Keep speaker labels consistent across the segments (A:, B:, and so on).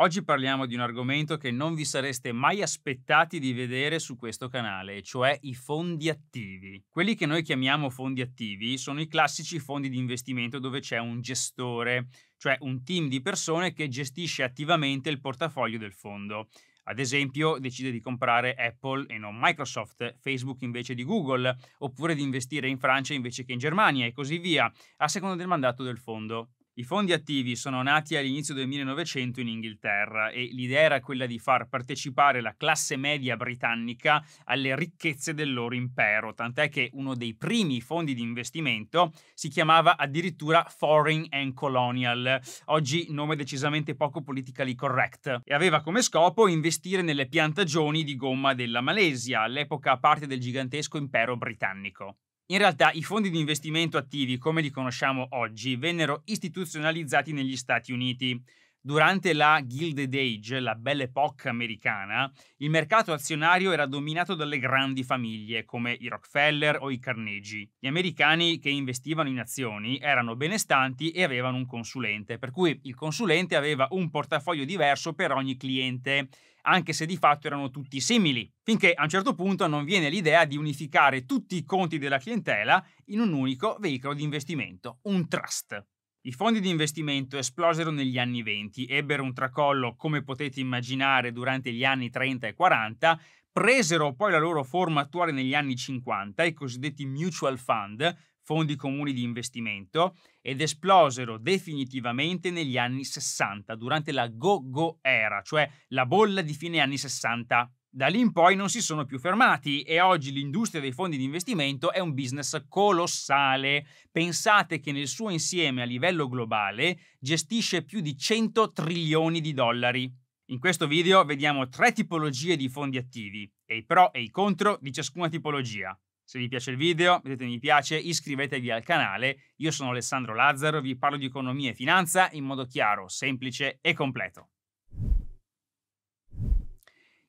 A: Oggi parliamo di un argomento che non vi sareste mai aspettati di vedere su questo canale, cioè i fondi attivi. Quelli che noi chiamiamo fondi attivi sono i classici fondi di investimento dove c'è un gestore, cioè un team di persone che gestisce attivamente il portafoglio del fondo. Ad esempio, decide di comprare Apple e non Microsoft, Facebook invece di Google, oppure di investire in Francia invece che in Germania e così via, a seconda del mandato del fondo. I fondi attivi sono nati all'inizio del 1900 in Inghilterra e l'idea era quella di far partecipare la classe media britannica alle ricchezze del loro impero, tant'è che uno dei primi fondi di investimento si chiamava addirittura Foreign and Colonial, oggi nome decisamente poco politically correct, e aveva come scopo investire nelle piantagioni di gomma della Malesia, all'epoca parte del gigantesco impero britannico. In realtà i fondi di investimento attivi come li conosciamo oggi vennero istituzionalizzati negli Stati Uniti. Durante la Gilded Age, la Belle Époque americana, il mercato azionario era dominato dalle grandi famiglie come i Rockefeller o i Carnegie. Gli americani che investivano in azioni erano benestanti e avevano un consulente, per cui il consulente aveva un portafoglio diverso per ogni cliente anche se di fatto erano tutti simili, finché a un certo punto non viene l'idea di unificare tutti i conti della clientela in un unico veicolo di investimento, un trust. I fondi di investimento esplosero negli anni 20, ebbero un tracollo, come potete immaginare, durante gli anni 30 e 40, presero poi la loro forma attuale negli anni 50, i cosiddetti mutual fund, fondi comuni di investimento ed esplosero definitivamente negli anni 60, durante la go-go era, cioè la bolla di fine anni 60. Da lì in poi non si sono più fermati e oggi l'industria dei fondi di investimento è un business colossale. Pensate che nel suo insieme a livello globale gestisce più di 100 trilioni di dollari. In questo video vediamo tre tipologie di fondi attivi e i pro e i contro di ciascuna tipologia. Se vi piace il video, mettete mi piace, iscrivetevi al canale. Io sono Alessandro Lazzaro, vi parlo di economia e finanza in modo chiaro, semplice e completo.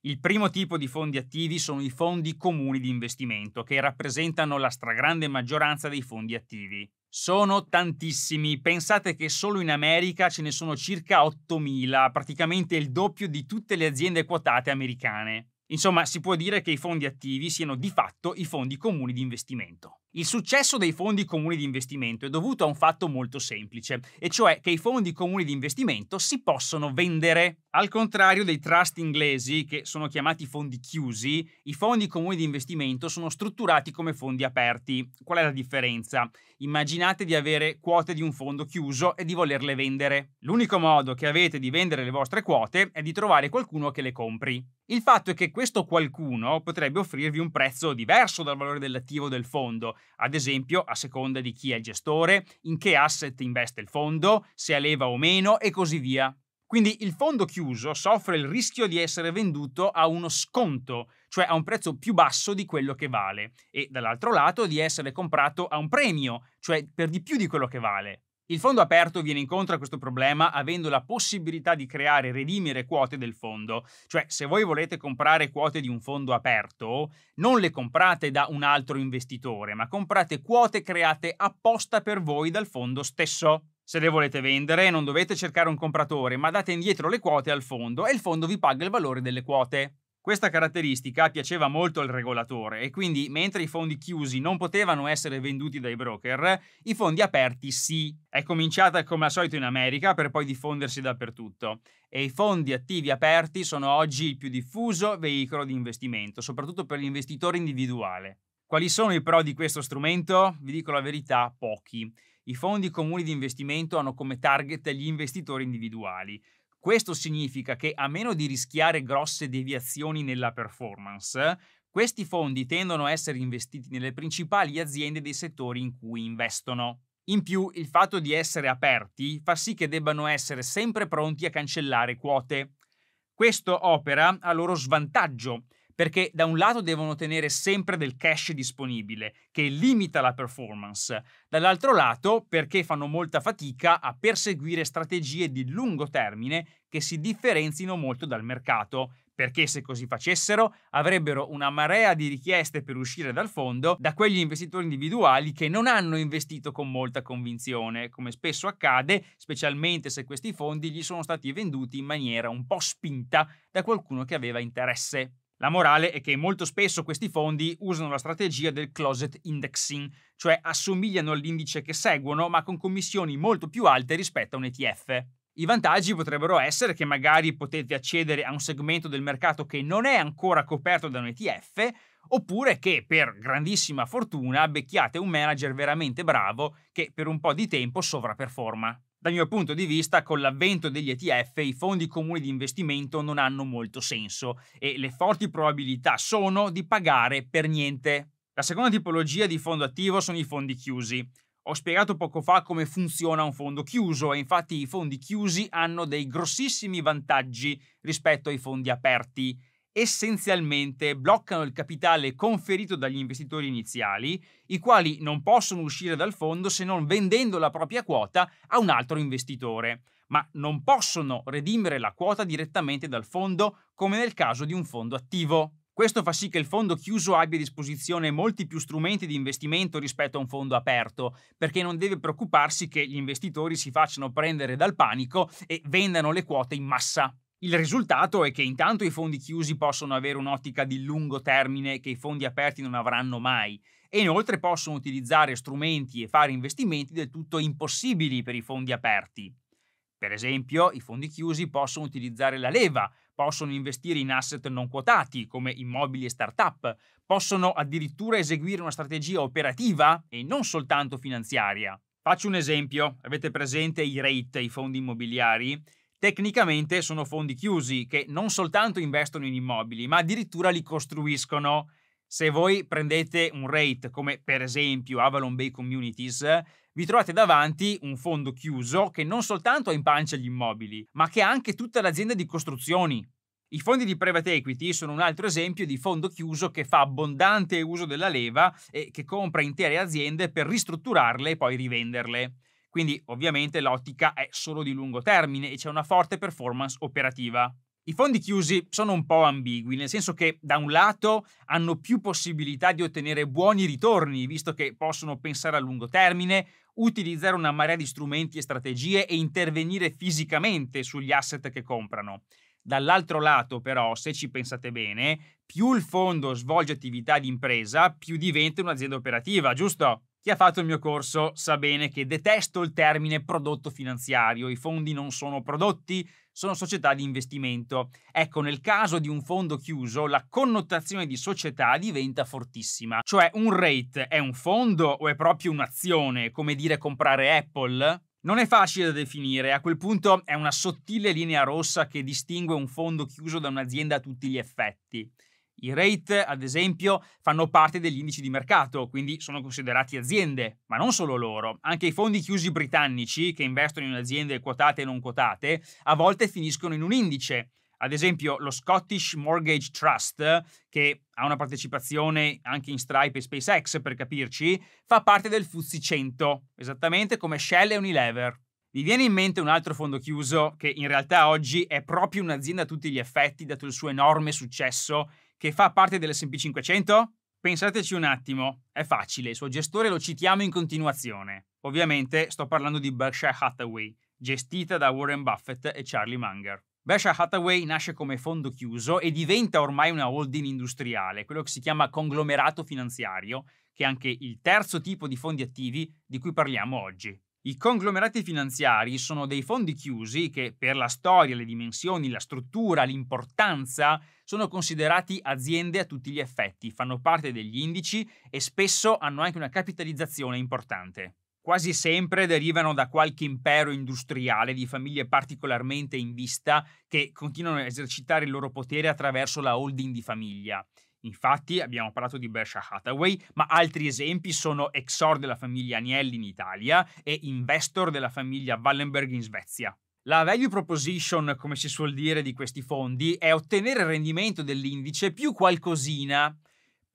A: Il primo tipo di fondi attivi sono i fondi comuni di investimento, che rappresentano la stragrande maggioranza dei fondi attivi. Sono tantissimi, pensate che solo in America ce ne sono circa 8.000, praticamente il doppio di tutte le aziende quotate americane. Insomma, si può dire che i fondi attivi siano di fatto i fondi comuni di investimento. Il successo dei fondi comuni di investimento è dovuto a un fatto molto semplice, e cioè che i fondi comuni di investimento si possono vendere. Al contrario dei trust inglesi, che sono chiamati fondi chiusi, i fondi comuni di investimento sono strutturati come fondi aperti. Qual è la differenza? Immaginate di avere quote di un fondo chiuso e di volerle vendere. L'unico modo che avete di vendere le vostre quote è di trovare qualcuno che le compri. Il fatto è che questo qualcuno potrebbe offrirvi un prezzo diverso dal valore dell'attivo del fondo, ad esempio a seconda di chi è il gestore, in che asset investe il fondo, se ha leva o meno e così via. Quindi il fondo chiuso soffre il rischio di essere venduto a uno sconto, cioè a un prezzo più basso di quello che vale, e dall'altro lato di essere comprato a un premio, cioè per di più di quello che vale. Il fondo aperto viene incontro a questo problema avendo la possibilità di creare e redimere quote del fondo, cioè se voi volete comprare quote di un fondo aperto, non le comprate da un altro investitore, ma comprate quote create apposta per voi dal fondo stesso. Se le volete vendere non dovete cercare un compratore, ma date indietro le quote al fondo e il fondo vi paga il valore delle quote. Questa caratteristica piaceva molto al regolatore e quindi mentre i fondi chiusi non potevano essere venduti dai broker, i fondi aperti sì. È cominciata come al solito in America per poi diffondersi dappertutto e i fondi attivi aperti sono oggi il più diffuso veicolo di investimento, soprattutto per l'investitore individuale. Quali sono i pro di questo strumento? Vi dico la verità, pochi. I fondi comuni di investimento hanno come target gli investitori individuali, questo significa che a meno di rischiare grosse deviazioni nella performance, questi fondi tendono a essere investiti nelle principali aziende dei settori in cui investono. In più, il fatto di essere aperti fa sì che debbano essere sempre pronti a cancellare quote. Questo opera a loro svantaggio, perché da un lato devono tenere sempre del cash disponibile, che limita la performance, dall'altro lato perché fanno molta fatica a perseguire strategie di lungo termine che si differenzino molto dal mercato, perché se così facessero avrebbero una marea di richieste per uscire dal fondo da quegli investitori individuali che non hanno investito con molta convinzione, come spesso accade, specialmente se questi fondi gli sono stati venduti in maniera un po' spinta da qualcuno che aveva interesse. La morale è che molto spesso questi fondi usano la strategia del closet indexing, cioè assomigliano all'indice che seguono ma con commissioni molto più alte rispetto a un ETF. I vantaggi potrebbero essere che magari potete accedere a un segmento del mercato che non è ancora coperto da un ETF, oppure che per grandissima fortuna becchiate un manager veramente bravo che per un po' di tempo sovraperforma. Dal mio punto di vista, con l'avvento degli ETF, i fondi comuni di investimento non hanno molto senso e le forti probabilità sono di pagare per niente. La seconda tipologia di fondo attivo sono i fondi chiusi. Ho spiegato poco fa come funziona un fondo chiuso e infatti i fondi chiusi hanno dei grossissimi vantaggi rispetto ai fondi aperti essenzialmente bloccano il capitale conferito dagli investitori iniziali, i quali non possono uscire dal fondo se non vendendo la propria quota a un altro investitore, ma non possono redimere la quota direttamente dal fondo come nel caso di un fondo attivo. Questo fa sì che il fondo chiuso abbia a disposizione molti più strumenti di investimento rispetto a un fondo aperto, perché non deve preoccuparsi che gli investitori si facciano prendere dal panico e vendano le quote in massa. Il risultato è che intanto i fondi chiusi possono avere un'ottica di lungo termine che i fondi aperti non avranno mai e inoltre possono utilizzare strumenti e fare investimenti del tutto impossibili per i fondi aperti. Per esempio, i fondi chiusi possono utilizzare la leva, possono investire in asset non quotati come immobili e start-up, possono addirittura eseguire una strategia operativa e non soltanto finanziaria. Faccio un esempio, avete presente i REIT, i fondi immobiliari? Tecnicamente sono fondi chiusi che non soltanto investono in immobili, ma addirittura li costruiscono. Se voi prendete un rate come per esempio Avalon Bay Communities, vi trovate davanti un fondo chiuso che non soltanto ha in pancia gli immobili, ma che ha anche tutta l'azienda di costruzioni. I fondi di private equity sono un altro esempio di fondo chiuso che fa abbondante uso della leva e che compra intere aziende per ristrutturarle e poi rivenderle. Quindi ovviamente l'ottica è solo di lungo termine e c'è una forte performance operativa. I fondi chiusi sono un po' ambigui, nel senso che da un lato hanno più possibilità di ottenere buoni ritorni, visto che possono pensare a lungo termine, utilizzare una marea di strumenti e strategie e intervenire fisicamente sugli asset che comprano. Dall'altro lato, però, se ci pensate bene, più il fondo svolge attività di impresa, più diventa un'azienda operativa, giusto? Chi ha fatto il mio corso sa bene che detesto il termine prodotto finanziario, i fondi non sono prodotti, sono società di investimento. Ecco, nel caso di un fondo chiuso, la connotazione di società diventa fortissima. Cioè, un rate è un fondo o è proprio un'azione, come dire comprare Apple? Non è facile da definire, a quel punto è una sottile linea rossa che distingue un fondo chiuso da un'azienda a tutti gli effetti. I rate, ad esempio, fanno parte degli indici di mercato, quindi sono considerati aziende, ma non solo loro. Anche i fondi chiusi britannici, che investono in aziende quotate e non quotate, a volte finiscono in un indice. Ad esempio lo Scottish Mortgage Trust, che ha una partecipazione anche in Stripe e SpaceX per capirci, fa parte del FTSE 100, esattamente come Shell e Unilever. Vi viene in mente un altro fondo chiuso che in realtà oggi è proprio un'azienda a tutti gli effetti, dato il suo enorme successo che fa parte dell'SP 500? Pensateci un attimo, è facile, il suo gestore lo citiamo in continuazione. Ovviamente sto parlando di Berkshire Hathaway, gestita da Warren Buffett e Charlie Munger. Berkshire Hathaway nasce come fondo chiuso e diventa ormai una holding industriale, quello che si chiama conglomerato finanziario, che è anche il terzo tipo di fondi attivi di cui parliamo oggi. I conglomerati finanziari sono dei fondi chiusi che, per la storia, le dimensioni, la struttura, l'importanza, sono considerati aziende a tutti gli effetti, fanno parte degli indici e spesso hanno anche una capitalizzazione importante. Quasi sempre derivano da qualche impero industriale di famiglie particolarmente in vista che continuano a esercitare il loro potere attraverso la holding di famiglia. Infatti abbiamo parlato di Berkshire Hathaway, ma altri esempi sono Exor della famiglia Agnelli in Italia e Investor della famiglia Wallenberg in Svezia. La value proposition, come si suol dire, di questi fondi è ottenere il rendimento dell'indice più qualcosina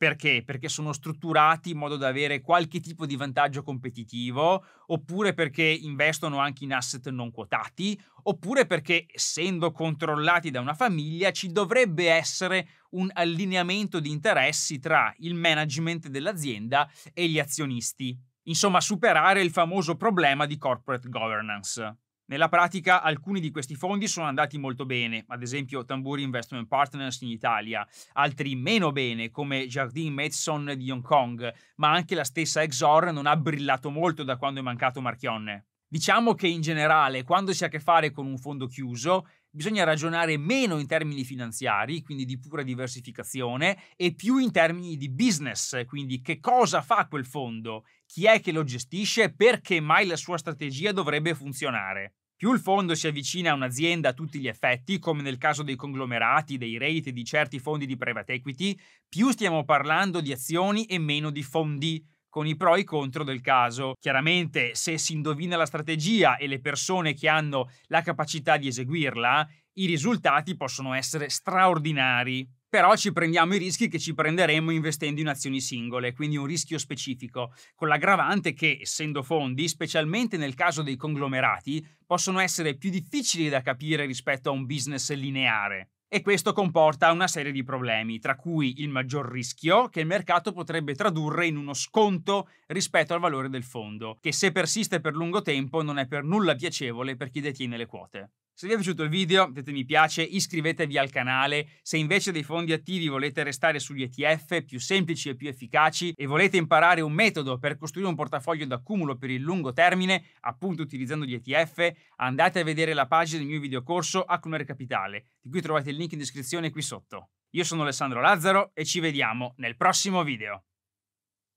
A: perché? Perché sono strutturati in modo da avere qualche tipo di vantaggio competitivo, oppure perché investono anche in asset non quotati, oppure perché essendo controllati da una famiglia ci dovrebbe essere un allineamento di interessi tra il management dell'azienda e gli azionisti. Insomma, superare il famoso problema di corporate governance. Nella pratica alcuni di questi fondi sono andati molto bene, ad esempio Tamburi Investment Partners in Italia, altri meno bene come Jardine Madison di Hong Kong, ma anche la stessa Exor non ha brillato molto da quando è mancato Marchionne. Diciamo che in generale quando si ha a che fare con un fondo chiuso bisogna ragionare meno in termini finanziari, quindi di pura diversificazione, e più in termini di business, quindi che cosa fa quel fondo, chi è che lo gestisce e perché mai la sua strategia dovrebbe funzionare. Più il fondo si avvicina a un'azienda a tutti gli effetti, come nel caso dei conglomerati, dei rate e di certi fondi di private equity, più stiamo parlando di azioni e meno di fondi, con i pro e i contro del caso. Chiaramente, se si indovina la strategia e le persone che hanno la capacità di eseguirla, i risultati possono essere straordinari però ci prendiamo i rischi che ci prenderemo investendo in azioni singole, quindi un rischio specifico, con l'aggravante che, essendo fondi, specialmente nel caso dei conglomerati, possono essere più difficili da capire rispetto a un business lineare. E questo comporta una serie di problemi, tra cui il maggior rischio che il mercato potrebbe tradurre in uno sconto rispetto al valore del fondo, che se persiste per lungo tempo non è per nulla piacevole per chi detiene le quote. Se vi è piaciuto il video mettete mi piace, iscrivetevi al canale, se invece dei fondi attivi volete restare sugli ETF più semplici e più efficaci e volete imparare un metodo per costruire un portafoglio d'accumulo per il lungo termine, appunto utilizzando gli ETF, andate a vedere la pagina del mio videocorso Accumulare Capitale, di cui trovate il link in descrizione qui sotto. Io sono Alessandro Lazzaro e ci vediamo nel prossimo video.